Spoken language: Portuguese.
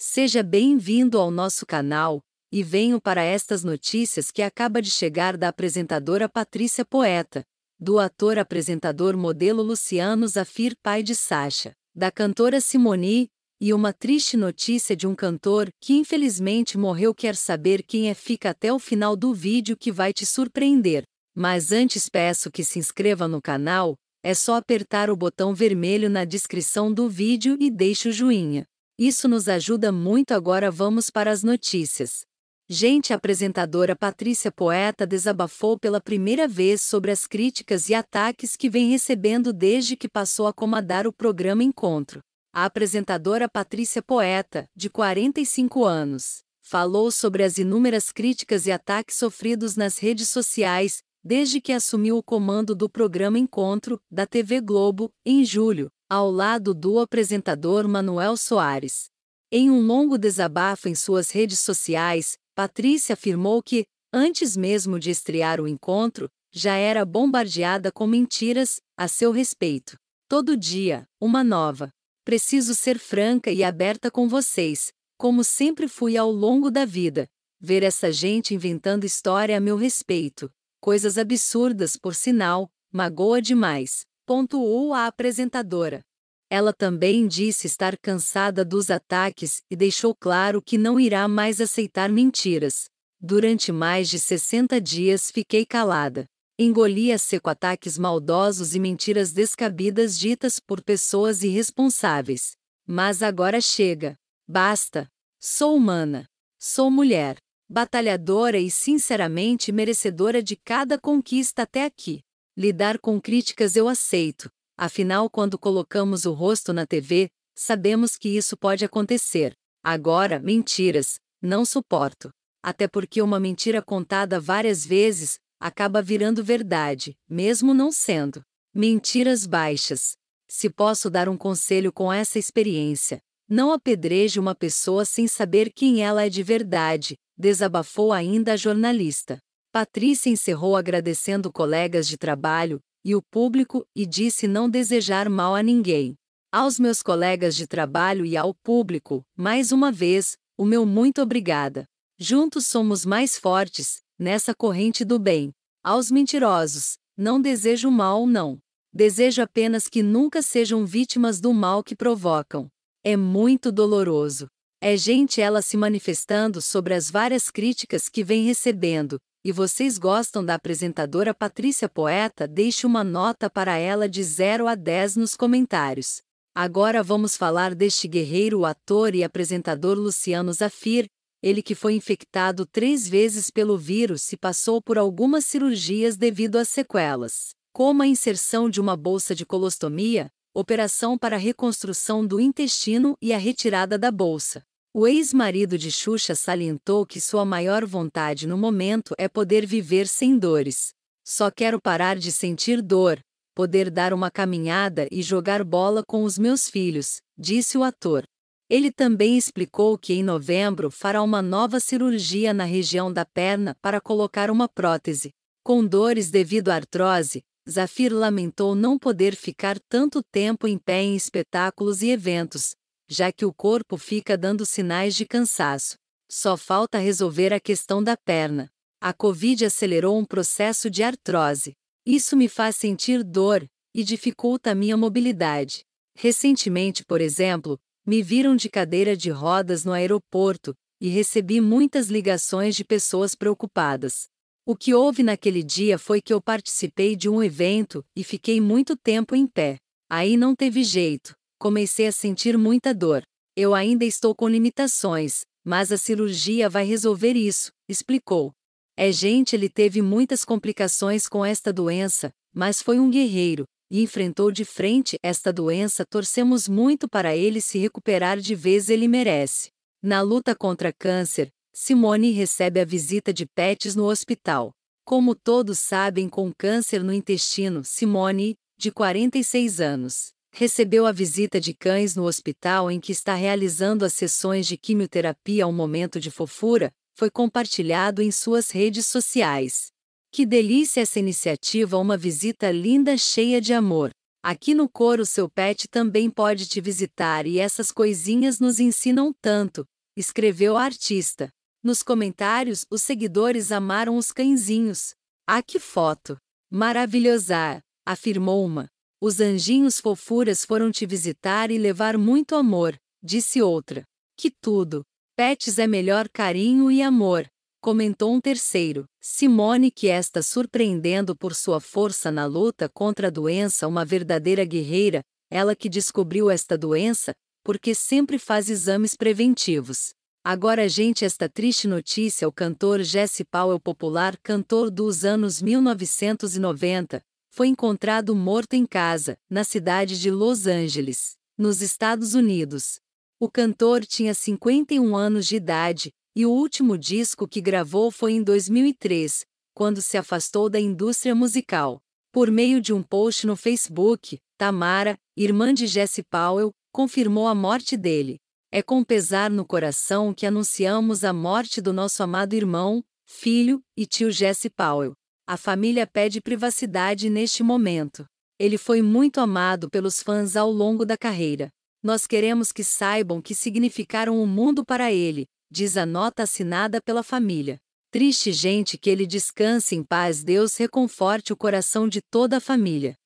Seja bem-vindo ao nosso canal e venho para estas notícias que acaba de chegar da apresentadora Patrícia Poeta, do ator apresentador modelo Luciano Zafir, pai de Sasha, da cantora Simoni, e uma triste notícia de um cantor que infelizmente morreu. Quer saber quem é? Fica até o final do vídeo que vai te surpreender. Mas antes peço que se inscreva no canal, é só apertar o botão vermelho na descrição do vídeo e deixe o joinha. Isso nos ajuda muito. Agora vamos para as notícias. Gente, a apresentadora Patrícia Poeta desabafou pela primeira vez sobre as críticas e ataques que vem recebendo desde que passou a comandar o programa Encontro. A apresentadora Patrícia Poeta, de 45 anos, falou sobre as inúmeras críticas e ataques sofridos nas redes sociais desde que assumiu o comando do programa Encontro, da TV Globo, em julho, ao lado do apresentador Manuel Soares. Em um longo desabafo em suas redes sociais, Patrícia afirmou que, antes mesmo de estrear o encontro, já era bombardeada com mentiras a seu respeito. Todo dia, uma nova. Preciso ser franca e aberta com vocês, como sempre fui ao longo da vida. Ver essa gente inventando história a meu respeito, coisas absurdas por sinal, magoa demais pontuou a apresentadora. Ela também disse estar cansada dos ataques e deixou claro que não irá mais aceitar mentiras. Durante mais de 60 dias fiquei calada. Engoli a seco ataques maldosos e mentiras descabidas ditas por pessoas irresponsáveis. Mas agora chega. Basta. Sou humana. Sou mulher. Batalhadora e sinceramente merecedora de cada conquista até aqui. Lidar com críticas eu aceito, afinal, quando colocamos o rosto na TV, sabemos que isso pode acontecer. Agora, mentiras, não suporto. Até porque uma mentira contada várias vezes acaba virando verdade, mesmo não sendo. Mentiras baixas. Se posso dar um conselho com essa experiência, não apedreje uma pessoa sem saber quem ela é de verdade, desabafou ainda a jornalista. Patrícia encerrou agradecendo colegas de trabalho e o público e disse não desejar mal a ninguém. Aos meus colegas de trabalho e ao público, mais uma vez, o meu muito obrigada. Juntos somos mais fortes, nessa corrente do bem. Aos mentirosos, não desejo mal não. Desejo apenas que nunca sejam vítimas do mal que provocam. É muito doloroso. É gente ela se manifestando sobre as várias críticas que vem recebendo, e vocês gostam da apresentadora Patrícia Poeta, deixe uma nota para ela de 0 a 10 nos comentários. Agora vamos falar deste guerreiro ator e apresentador Luciano Zafir, ele que foi infectado três vezes pelo vírus e passou por algumas cirurgias devido às sequelas, como a inserção de uma bolsa de colostomia, operação para reconstrução do intestino e a retirada da bolsa. O ex-marido de Xuxa salientou que sua maior vontade no momento é poder viver sem dores. Só quero parar de sentir dor, poder dar uma caminhada e jogar bola com os meus filhos, disse o ator. Ele também explicou que em novembro fará uma nova cirurgia na região da perna para colocar uma prótese. Com dores devido à artrose, Zafir lamentou não poder ficar tanto tempo em pé em espetáculos e eventos, já que o corpo fica dando sinais de cansaço. Só falta resolver a questão da perna. A Covid acelerou um processo de artrose. Isso me faz sentir dor e dificulta a minha mobilidade. Recentemente, por exemplo, me viram de cadeira de rodas no aeroporto e recebi muitas ligações de pessoas preocupadas. O que houve naquele dia foi que eu participei de um evento e fiquei muito tempo em pé. Aí não teve jeito. Comecei a sentir muita dor. Eu ainda estou com limitações, mas a cirurgia vai resolver isso, explicou. É gente, ele teve muitas complicações com esta doença, mas foi um guerreiro e enfrentou de frente esta doença. Torcemos muito para ele se recuperar de vez, ele merece. Na luta contra câncer, Simone recebe a visita de Pets no hospital. Como todos sabem, com câncer no intestino, Simone, de 46 anos, recebeu a visita de cães no hospital em que está realizando as sessões de quimioterapia Ao Momento de Fofura, foi compartilhado em suas redes sociais. Que delícia essa iniciativa, uma visita linda cheia de amor. Aqui no Coro seu pet também pode te visitar e essas coisinhas nos ensinam tanto, escreveu a artista. Nos comentários, os seguidores amaram os cãezinhos. Ah, que foto! Maravilhosa! afirmou uma. Os anjinhos fofuras foram te visitar e levar muito amor, disse outra. Que tudo! Pets é melhor carinho e amor, comentou um terceiro. Simone, que está surpreendendo por sua força na luta contra a doença, uma verdadeira guerreira, ela que descobriu esta doença, porque sempre faz exames preventivos. Agora, gente, esta triste notícia: o cantor Jesse Powell, popular cantor dos anos 1990, foi encontrado morto em casa, na cidade de Los Angeles, nos Estados Unidos. O cantor tinha 51 anos de idade e o último disco que gravou foi em 2003, quando se afastou da indústria musical. Por meio de um post no Facebook, Tamara, irmã de Jesse Powell, confirmou a morte dele. É com pesar no coração que anunciamos a morte do nosso amado irmão, filho e tio Jesse Powell. A família pede privacidade neste momento. Ele foi muito amado pelos fãs ao longo da carreira. Nós queremos que saibam que significaram o um mundo para ele, diz a nota assinada pela família. Triste gente que ele descanse em paz, Deus reconforte o coração de toda a família.